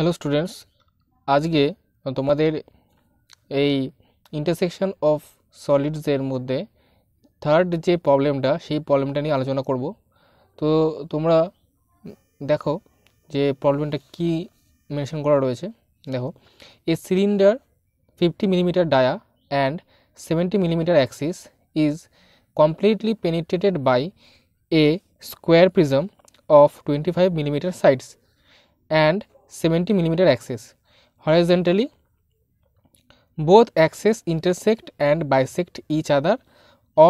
Hello students আজকে তোমাদের এই ইন্টারসেকশন অফ সলিডসের মধ্যে থার্ড যে প্রবলেমটা সেই প্রবলেমটা নিয়ে আলোচনা করব তো তোমরা দেখো যে প্রবলেমটা কি মেনশন করা রয়েছে দেখো a cylinder fifty millimetre dia and seventy millimetre axis is completely penetrated by a square prism of twenty five millimetre sides and seventy millimetre axes horizontally both axes intersect and bisect each other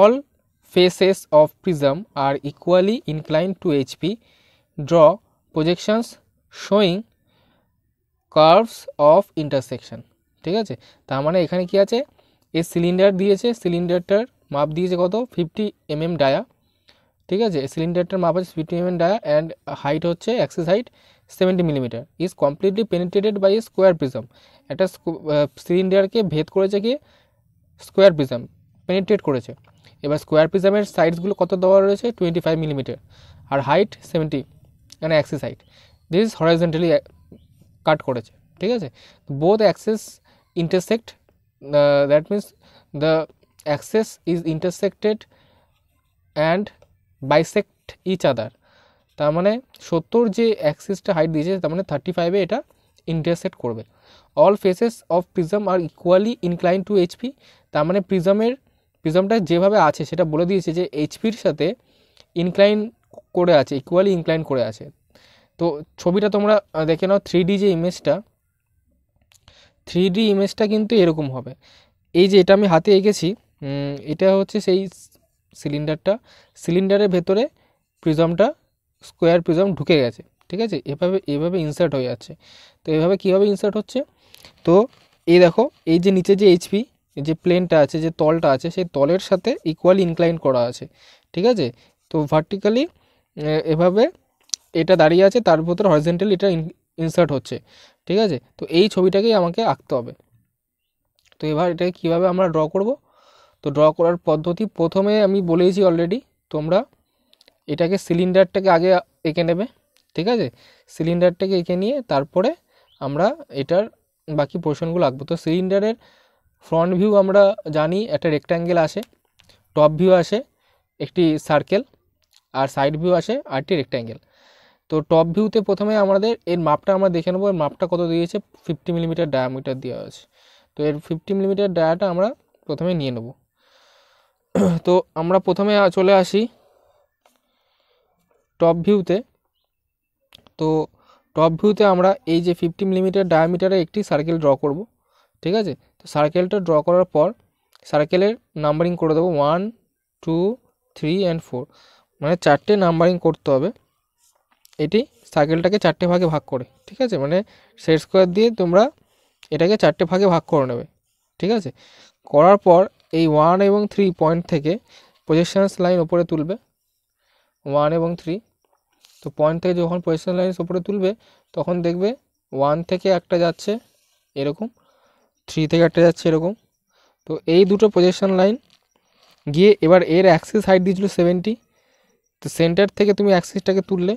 all faces of prism are equally inclined to HP, draw projections showing curves of intersection ঠিক আছে তার মানে এখানে কি আছে এ cylinder দিয়েছে সিলিন্ডারটার মাপ দিয়েছে কত ফিফটি এমএম ডায়া ঠিক আছে সিলিন্ডারটার মাপ আছে fifty mm dia and height হচ্ছে axes height seventy millimetre is completely penetrated by square prism একটা সিলিন্ডারকে ভেদ করেছে কি স্কোয়ার প্রিজম পেনিট্রেট করেছে এবার স্কোয়ার প্রিজমের সাইডসগুলো কত দেওয়া রয়েছে টোয়েন্টি ফাইভ মিলিমিটার আর হাইট সেভেন্টি মানে axis height this horizontally cut করেছে ঠিক আছে both axes intersect that means the axes is intersected and bisect each other তার মানে সত্তর যে অ্যাক্সিসটা হাইট দিয়েছে তার মানে থার্টি ফাইভে এটা ইন্টারসেক্ট করবে অল ফেসেস অফ প্রিজম আর ইকুয়ালি ইনক্লাইন টু এইচপি তার মানে প্রিজমের প্রিজমটা যেভাবে আছে সেটা বলে দিয়েছে যে এইচপির সাথে ইনক্লাইন করে আছে ইকুয়ালি ইনক্লাইন করে আছে তো ছবিটা তোমরা দেখে নাও থ্রি ডি যে ইমেজটা থ্রি ডি ইমেজটা কিন্তু এরকম হবে এই যে এটা আমি হাতে এঁকেছি এটা হচ্ছে সেই সিলিন্ডারটা সিলিন্ডারের ভেতরে প্রিজমটা স্কোয়ার প্রিজম ঢুকে গেছে ঠিক আছে এভাবে এভাবে ইনসার্ট হয়ে যাচ্ছে তো এভাবে কীভাবে ইনসার্ট হচ্ছে তো এই দেখো এই যে নিচে যে এইচপি যে প্লেনটা আছে যে তলটা আছে সেই তলের সাথে ইকুয়াল ইনক্লাইন করা আছে ঠিক আছে তো ভার্টিক্যালি এভাবে এটা দাঁড়িয়ে আছে তার ভিতরে হরিজেন্টালি এটা ইনসার্ট হচ্ছে ঠিক আছে তো এই ছবিটাকেই আমাকে আঁকতে হবে তো এবার এটাকে কীভাবে আমরা ড্র করব তো ড্র করার পদ্ধতি প্রথমে আমি বলেছি অলরেডি তোমরা এটাকে সিলিন্ডারটাকে আগে এঁকে নেবে ঠিক আছে সিলিন্ডারটাকে এঁকে নিয়ে তারপরে আমরা এটার বাকি পোর্শনগুলো আঁকবো তো সিলিন্ডারের ফ্রন্ট ভিউ আমরা জানি একটা রেক্ট্যাঙ্গেল আসে টপ ভিউ আসে একটি সার্কেল আর সাইড ভিউ আসে আরটি রেক্ট্যাঙ্গেল তো টপ ভিউতে প্রথমে আমাদের এর মাপটা আমরা দেখে নেবো এর মাপটা কত দিয়েছে ফিফটি মিলিমিটার ডায়ামিটার দেওয়া আছে তো এর ফিফটি মিলিমিটার ডায়াটা আমরা প্রথমে নিয়ে নেব তো আমরা প্রথমে চলে আসি টপ ভিউতে তো টপ ভিউতে আমরা এই যে ফিফটি মিলিমিটার ডায়ামিটারে একটি সার্কেল ড্র করব ঠিক আছে তো সার্কেলটা ড্র করার পর সার্কেলের নাম্বারিং করে দেবো one two three and four মানে চারটে নাম্বারিং করতে হবে এটি সার্কেলটাকে চারটে ভাগে ভাগ করে ঠিক আছে মানে সেট স্কোয়ার দিয়ে তোমরা এটাকে চারটে ভাগে ভাগ করে নেবে ঠিক আছে করার পর এই ওয়ান এবং থ্রি পয়েন্ট থেকে পজিশনস লাইন ওপরে তুলবে ওয়ান এবং থ্রি তো পয়েন্ট থেকে যখন পজিশন লাইন উপরে তুলবে তখন দেখবে ওয়ান থেকে একটা যাচ্ছে এরকম থ্রি থেকে একটা যাচ্ছে এরকম তো এই দুটো পজিশন লাইন গিয়ে এবার এর অ্যাক্সিস হাইট দিয়েছিল সেভেন্টি তো সেন্টার থেকে তুমি অ্যাক্সিসটাকে তুললে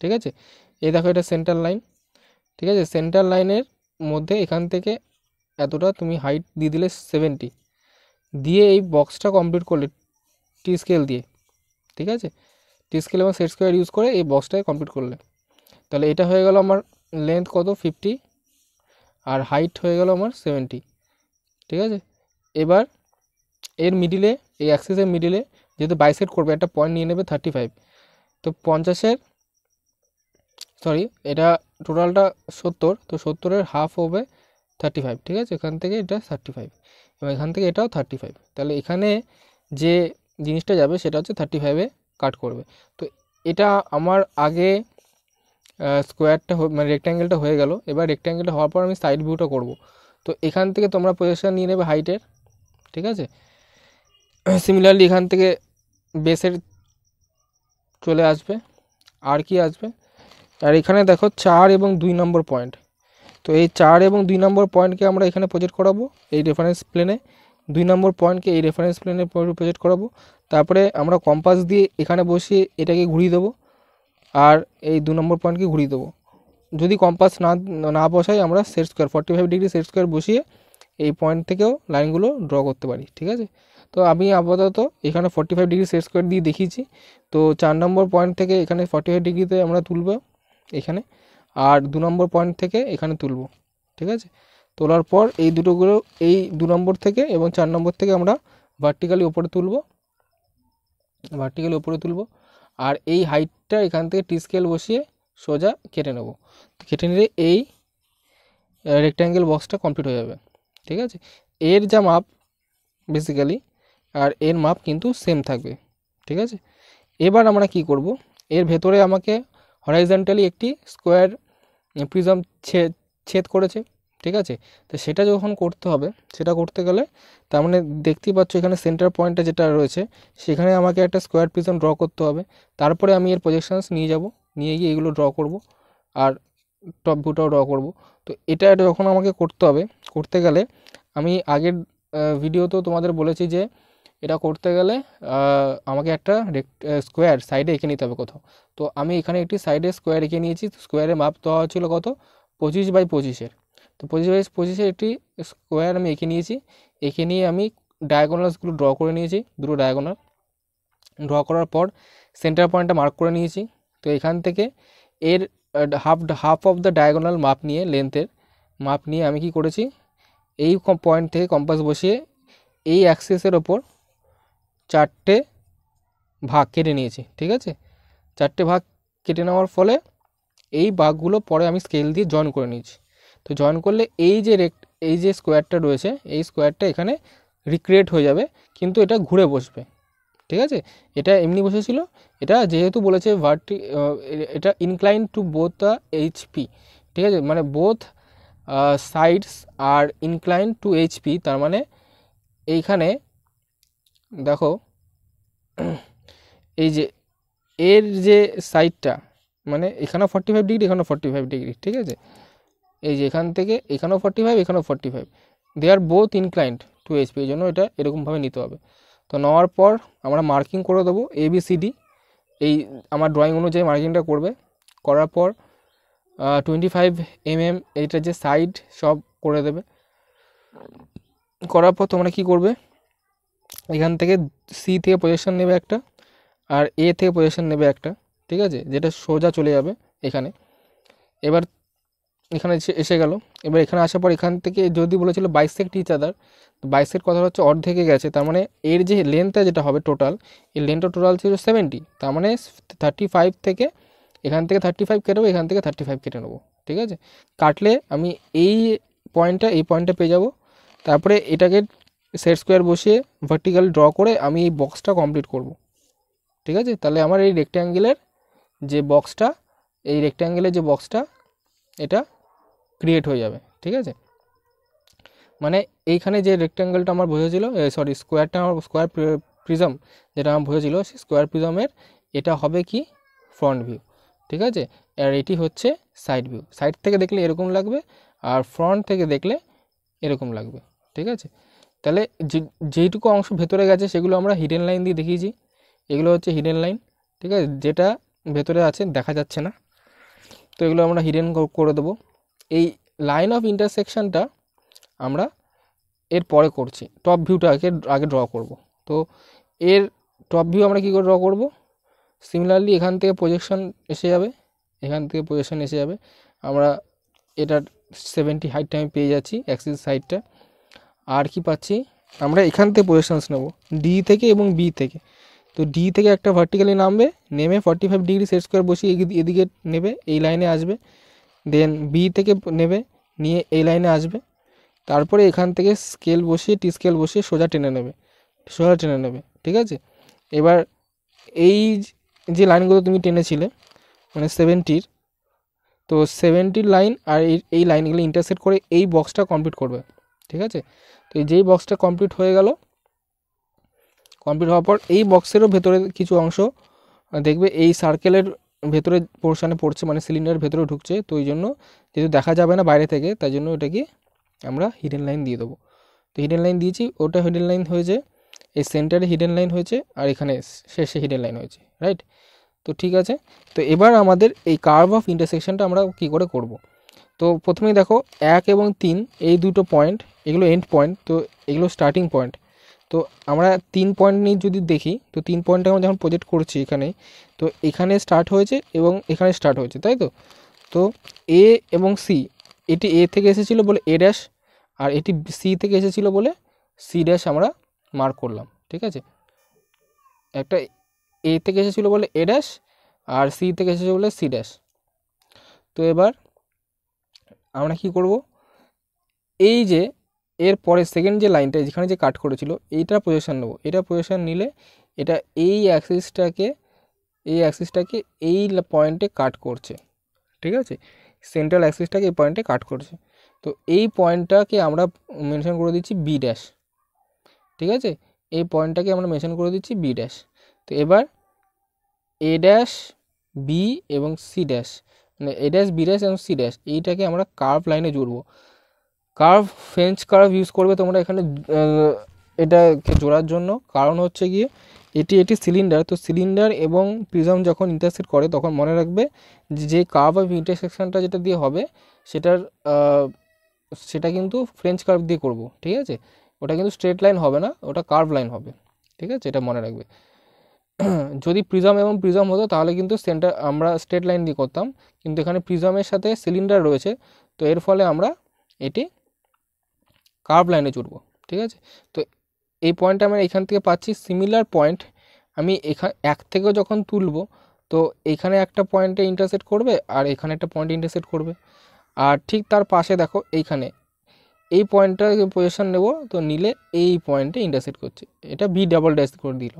ঠিক আছে এই দেখো এটা সেন্টার লাইন ঠিক আছে সেন্টার লাইনের মধ্যে এখান থেকে এতটা তুমি হাইট দিয়ে দিলে সেভেন্টি দিয়ে এই বক্সটা কমপ্লিট করলে টি স্কেল দিয়ে ঠিক আছে টি স্কেল এবং সেট স্কোয়ার ইউজ করে এই বক্সটাকে কমপ্লিট করলে তাহলে এটা হয়ে গেল আমার লেন্থ কত ফিফটি আর হাইট হয়ে গেল আমার সেভেন্টি ঠিক আছে এবার এর মিডিলে এই অ্যাক্সিসের মিডিলে যেহেতু বাইসেট করবে একটা পয়েন্ট নিয়ে নেবে থার্টি ফাইভ তো পঞ্চাশের সরি এটা টোটালটা সত্তর তো সত্তরের হাফ হবে থার্টি ফাইভ ঠিক আছে এখান থেকে এটা থার্টি ফাইভ এবং এখান থেকে এটাও থার্টি ফাইভ তাহলে এখানে যে জিনিসটা যাবে সেটা হচ্ছে থার্টি ফাইভে কাট করবে তো এটা আমার আগে স্কোয়ারটা মানে রেক্ট্যাঙ্গেলটা হয়ে গেল এবার রেক্ট্যাঙ্গেলটা হওয়ার পর আমি সাইড ভিউটা করব তো এখান থেকে তোমরা পজিশন নিয়ে নেবে হাইটের ঠিক আছে সিমিলারলি এখান থেকে বেসের চলে আসবে আর কি আসবে আর এখানে দেখো চার এবং দুই নম্বর পয়েন্ট তো এই চার এবং দুই নম্বর পয়েন্টকে আমরা এখানে প্রজেক্ট করাবো এই রেফারেন্স প্লেনে দুই নম্বর পয়েন্টকে এই রেফারেন্স প্লেনে প্রজেক্ট করাবো তারপরে আমরা কম্পাস দিয়ে এখানে বসিয়ে এটাকে ঘুরিয়ে দেবো আর এই দু নম্বর পয়েন্টকে ঘুরিয়ে দেবো যদি কম্পাস না না বসাই আমরা set square forty five degree set square বসিয়ে এই পয়েন্ট থেকেও লাইনগুলো ড্র করতে পারি ঠিক আছে তো আমি আপাতত এখানে forty five degree set square দিয়ে দেখিয়েছি তো চার নম্বর পয়েন্ট থেকে এখানে ফর্টি ফাইভ ডিগ্রিতে আমরা তুলব এখানে আর দু নম্বর পয়েন্ট থেকে এখানে তুলব ঠিক আছে তোলার পর এই দুটোগুলো এই দু নম্বর থেকে এবং চার নম্বর থেকে আমরা ভার্টিক্যালি ওপরে তুলব ভার্টিক্যাল ওপরে তুলব আর এই হাইটটা এখান থেকে টি স্কেল বসিয়ে সোজা কেটে নেব তো কেটে নিলে এই রেক্ট্যাঙ্গেল বক্সটা কমপ্লিট হয়ে যাবে ঠিক আছে এর যা মাপ বেসিক্যালি আর এর মাপ কিন্তু সেম থাকবে ঠিক আছে এবার আমরা কি করব এর ভেতরে আমাকে হরাইজেন্টালি একটি স্কোয়ার প্রিজম ছেদ করেছে ঠিক আছে তো সেটা যখন করতে হবে সেটা করতে গেলে তার মানে দেখতেই পাচ্ছ এখানে সেন্টার পয়েন্টটা যেটা রয়েছে সেখানে আমাকে একটা স্কোয়ার পিজন ড্র করতে হবে তারপরে আমি এর প্রজেকশানস নিয়ে যাব নিয়ে গিয়ে এগুলো ড্র করব আর টপ ভিউটাও ড্র করব তো এটা যখন আমাকে করতে হবে করতে গেলে আমি আগের ভিডিওতেও তোমাদের বলেছি যে এটা করতে গেলে আমাকে একটা স্কোয়ার সাইডে এঁকে নিতে হবে কোথাও তো আমি এখানে একটি সাইডে স্কোয়ার এঁকে নিয়েছি স্কোয়ারের মাপ দেওয়া হয়েছিল কত পঁচিশ বাই পঁচিশের তো পঁচিশ বাইশ পঁচিশে একটি স্কোয়ার আমি এঁকে নিয়েছি এঁকে নিয়ে আমি ডায়াগোনালসগুলো ড্র করে নিয়েছি দুটো ডায়াগোনাল ড্র করার পর সেন্টার পয়েন্টটা মার্ক করে নিয়েছি তো এখান থেকে এর half half of the diagonal মাপ নিয়ে লেন্থের মাপ নিয়ে আমি কি করেছি এই পয়েন্ট থেকে কম্পাস বসিয়ে এই অ্যাক্সেসের ওপর চারটে ভাগ কেটে নিয়েছি ঠিক আছে চারটে ভাগ কেটে নেওয়ার ফলে এই ভাগগুলো পরে আমি স্কেল দিয়ে জয়েন করে নিয়েছি তো জয়েন করলে এই যে রেক্ট এই যে স্কোয়ারটা রয়েছে এই স্কোয়ারটা এখানে রিক্রিয়েট হয়ে যাবে কিন্তু এটা ঘুরে বসবে ঠিক আছে এটা এমনি বসেছিল এটা যেহেতু বলেছে ভার্টি এটা incline to both the HP ঠিক আছে মানে both sides are incline to HP তার মানে এইখানে দেখো এই যে এর যে সাইডটা মানে এখানে ফর্টি ফাইভ ডিগ্রি এখানে ফর্টি ফাইভ ডিগ্রি ঠিক আছে এই যে এখান থেকে এখানেও ফর্টি ফাইভ এখানেও forty five they are both inclined to SP এই জন্য এটা এরকমভাবে নিতে হবে তো নেওয়ার পর আমরা মার্কিং করে দেবো এ বি সি ডি এই আমার ড্রয়িং অনুযায়ী মার্কিংটা করবে করার পর টোয়েন্টি ফাইভ এম এম এইটার যে সাইড সব করে দেবে করার পর তোমরা কি করবে এখান থেকে সি থেকে পজিশন নেবে একটা আর এ থেকে পজিশন নেবে একটা ঠিক আছে যেটা সোজা চলে যাবে এখানে এবার এখানে এসে গেল এবার এখানে আসার পর এখান থেকে যদি বলেছিল বাইশ সেট ইচ আদার বাইশ কথা হচ্ছে অর্ধেকে গেছে তার মানে এর যে লেন্থটা যেটা হবে টোটাল এই লেন্থটা টোটাল ছিল সেভেন্টি তার মানে থার্টি ফাইভ থেকে এখান থেকে থার্টি ফাইভ কেটে নেব এখান থেকে থার্টি ফাইভ কেটে নেবো ঠিক আছে কাটলে আমি এই পয়েন্টটা এই পয়েন্টটা পেয়ে যাব তারপরে এটাকে সেট স্কোয়ার বসিয়ে ভার্টিক্যাল ড্র করে আমি এই বক্সটা কমপ্লিট করব ঠিক আছে তাহলে আমার এই রেক্ট্যাঙ্গেলের যে বক্সটা এই রেক্ট্যাঙ্গেলের যে বক্সটা এটা ক্রিয়েট হয়ে যাবে ঠিক আছে মানে এইখানে যে রেক্ট্যাঙ্গেলটা আমার বোঝেছিল সরি স্কোয়ারটা আমার স্কোয়ার প্রিজম যেটা আমার বোঝেছিল সেই স্কোয়ার প্রিজমের এটা হবে কি ফ্রন্ট ভিউ ঠিক আছে আর এটি হচ্ছে সাইড ভিউ সাইড থেকে দেখলে এরকম লাগবে আর ফ্রন্ট থেকে দেখলে এরকম লাগবে ঠিক আছে তাহলে যেইটুকু অংশ ভেতরে গেছে সেগুলো আমরা হিডেন লাইন দিয়ে দেখিয়েছি এগুলো হচ্ছে হিডেন লাইন ঠিক আছে যেটা ভেতরে আছে দেখা যাচ্ছে না তো এগুলো আমরা হিডেন করে দেবো এই লাইন অফ ইন্টারসেকশানটা আমরা এর পরে করছি টপ ভিউটাকে আগে ড্র করব তো এর টপ ভিউ আমরা কী করে ড্র করব সিমিলারলি এখান থেকে প্রজেকশন এসে যাবে এখান থেকে প্রজেকশন এসে যাবে আমরা এটার সেভেন্টি হাইটটা আমি পেয়ে যাচ্ছি অ্যাক্সিস সাইডটা আর কি পাচ্ছি আমরা এখান থেকে পজিশনস নেব ডি থেকে এবং বি থেকে তো ডি থেকে একটা ভার্টিক্যালি নামবে নেমে forty five degree set square বসিয়ে এদিকে নেবে এই লাইনে আসবে দেন বি থেকে নেবে নিয়ে এই লাইনে আসবে তারপরে এখান থেকে স্কেল বসিয়ে টি স্কেল বসিয়ে সোজা টেনে নেবে সোজা টেনে নেবে ঠিক আছে এবার এই যে লাইনগুলো তুমি টেনেছিলে মানে সেভেন্টির তো সেভেন্টির লাইন আর এই লাইনগুলো ইন্টারসেট করে এই বক্সটা কমপ্লিট করবে ঠিক আছে তো যেই বক্সটা কমপ্লিট হয়ে গেল কমপ্লিট হওয়ার পর এই বক্সেরও ভেতরে কিছু অংশ দেখবে এই সার্কেলের ভেতরে পোর্শানে পড়ছে মানে সিলিন্ডারের ভেতরে ঢুকছে তো ওই জন্য যেহেতু দেখা যাবে না বাইরে থেকে তাই জন্য ওটাকে আমরা হিডেন লাইন দিয়ে দেবো তো হিডেন লাইন দিয়েছি ওটা হিডেন লাইন হয়েছে এই সেন্টারে হিডেন লাইন হয়েছে আর এখানে শেষে হিডেন লাইন হয়েছে রাইট তো ঠিক আছে তো এবার আমাদের এই কার্ভ অফ ইন্টারসেকশনটা আমরা কি করে করব। তো প্রথমেই দেখো এক এবং তিন এই দুটো পয়েন্ট এগুলো এন্ড পয়েন্ট তো এগুলো স্টার্টিং পয়েন্ট তো আমরা তিন পয়েন্ট নিয়ে যদি দেখি তো তিন পয়েন্টটা আমরা যখন প্রজেক্ট করছি এখানে তো এখানে স্টার্ট হয়েছে এবং এখানে স্টার্ট হয়েছে তাই তো তো এ এবং সি এটি এ থেকে এসেছিলো বলে এ ড্যাশ আর এটি সি থেকে এসেছিলো বলে সি ড্যাশ আমরা মার্ক করলাম ঠিক আছে একটা এ থেকে এসেছিল বলে এ ড্যাশ আর সি থেকে এসেছে বলে সি ড্যাশ তো এবার আমরা কি করব এই যে এর পরে সেকেন্ড যে লাইনটা যেখানে যে কাট করেছিল এইটার পজিশান নেবো এটা পজিশান নিলে এটা এই অ্যাক্সিসটাকে এই অ্যাক্সিসটাকে এই পয়েন্টে কাট করছে ঠিক আছে সেন্ট্রাল অ্যাক্সিসটাকে এই পয়েন্টে কাট করছে তো এই পয়েন্টটাকে আমরা মেনশন করে দিচ্ছি বি ড্যাশ ঠিক আছে এই পয়েন্টটাকে আমরা মেনশন করে দিচ্ছি বি ড্যাশ তো এবার এ ড্যাশ বি এবং সি ড্যাশ মানে এ ড্যাশ বি ড্যাশ এবং সি ড্যাশ এইটাকে আমরা কার্ভ লাইনে জুড়বো কার্ভ ফ্রেঞ্চ কার্ভ ইউজ করবে তোমরা এখানে এটাকে জোড়ার জন্য কারণ হচ্ছে গিয়ে এটি এটি সিলিন্ডার তো সিলিন্ডার এবং প্রিজম যখন ইন্টারসেক্ট করে তখন মনে রাখবে যে কার্ভ অফ ইন্টারসেকশানটা যেটা দিয়ে হবে সেটার সেটা কিন্তু ফ্রেঞ্চ কার্ভ দিয়ে করব ঠিক আছে ওটা কিন্তু স্ট্রেট লাইন হবে না ওটা কার্ভ লাইন হবে ঠিক আছে এটা মনে রাখবে যদি প্রিজম এবং প্রিজম হতো তাহলে কিন্তু সেন্টার আমরা স্ট্রেট লাইন দিয়ে করতাম কিন্তু এখানে প্রিজমের সাথে সিলিন্ডার রয়েছে তো এর ফলে আমরা এটি কার্ভ লাইনে জুড়বো ঠিক আছে তো এই পয়েন্টটা আমরা এখান থেকে পাচ্ছি সিমিলার পয়েন্ট আমি এখান এক থেকেও যখন তুলব তো এখানে একটা পয়েন্টে ইন্টারসেট করবে আর এখানে একটা পয়েন্ট ইন্টারসেট করবে আর ঠিক তার পাশে দেখো এইখানে এই পয়েন্টটা পজিশন নেব তো নিলে এই পয়েন্টে ইন্টারসেট করছে এটা বি ডাবল ড্যাস করে দিল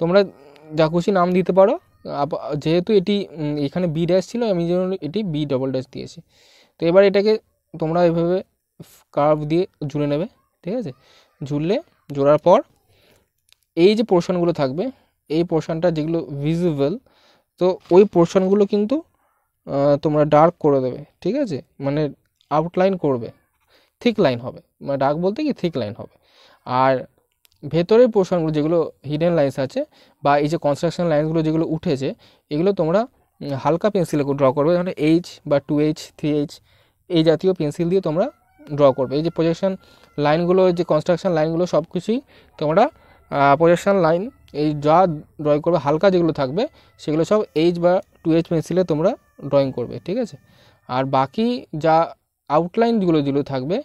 তোমরা যা খুশি নাম দিতে পারো যেহেতু এটি এখানে বি ড্যাস ছিল আমি যেন এটি বি ডবল ড্যাস দিয়েছি তো এবার এটাকে তোমরা এভাবে কার্ভ দিয়ে জুড়ে নেবে ঠিক আছে ঝুললে জোড়ার পর এই যে পোর্শনগুলো থাকবে এই পোর্শনটা যেগুলো ভিজিবল তো ওই পোর্শনগুলো কিন্তু তোমরা ডার্ক করে দেবে ঠিক আছে মানে আউটলাইন করবে থিক লাইন হবে মানে ডার্ক বলতে কি থিক লাইন হবে আর ভেতরের পোর্শনগুলো যেগুলো হিডেন লাইন্স আছে বা এই যে কনস্ট্রাকশন লাইনগুলো যেগুলো উঠেছে এগুলো তোমরা হালকা পেন্সিলে ড্র করবে যেমন মানে এইচ বা টু এইচ থ্রি এইচ এই জাতীয় পেন্সিল দিয়ে তোমরা ড্র করবে এই যে প্রজেকশন লাইনগুলো যে কনস্ট্রাকশন লাইনগুলো সব কিছুই তোমরা প্রজেকশান লাইন এই যা ড্রয়িং করবে হালকা যেগুলো থাকবে সেগুলো সব এইচ বা টু এইচ পেন্সিলে তোমরা ড্রয়িং করবে ঠিক আছে আর বাকি যা আউটলাইনগুলো যেগুলো থাকবে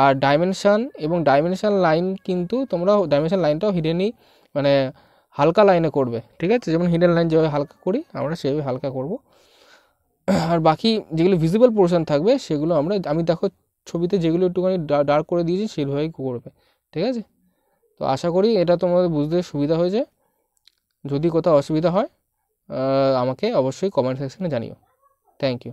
আর ডাইমেনশান এবং ডাইমেনশান লাইন কিন্তু তোমরা ডাইমেনশান লাইনটাও হিডেনই মানে হালকা লাইনে করবে ঠিক আছে যেমন হিডেন লাইন যেভাবে হালকা করি আমরা সেভাবে হালকা করব আর বাকি যেগুলো ভিজিবল পোর্শন থাকবে সেগুলো আমরা আমি দেখো ছবিতে যেগুলো একটুখানি ডার্ক করে দিয়েছি সেভাবেই করবে ঠিক আছে তো আশা করি এটা তোমাদের বুঝতে সুবিধা হয়েছে যদি কোথাও অসুবিধা হয় আমাকে অবশ্যই কমেন্ট সেকশানে জানিও থ্যাংক ইউ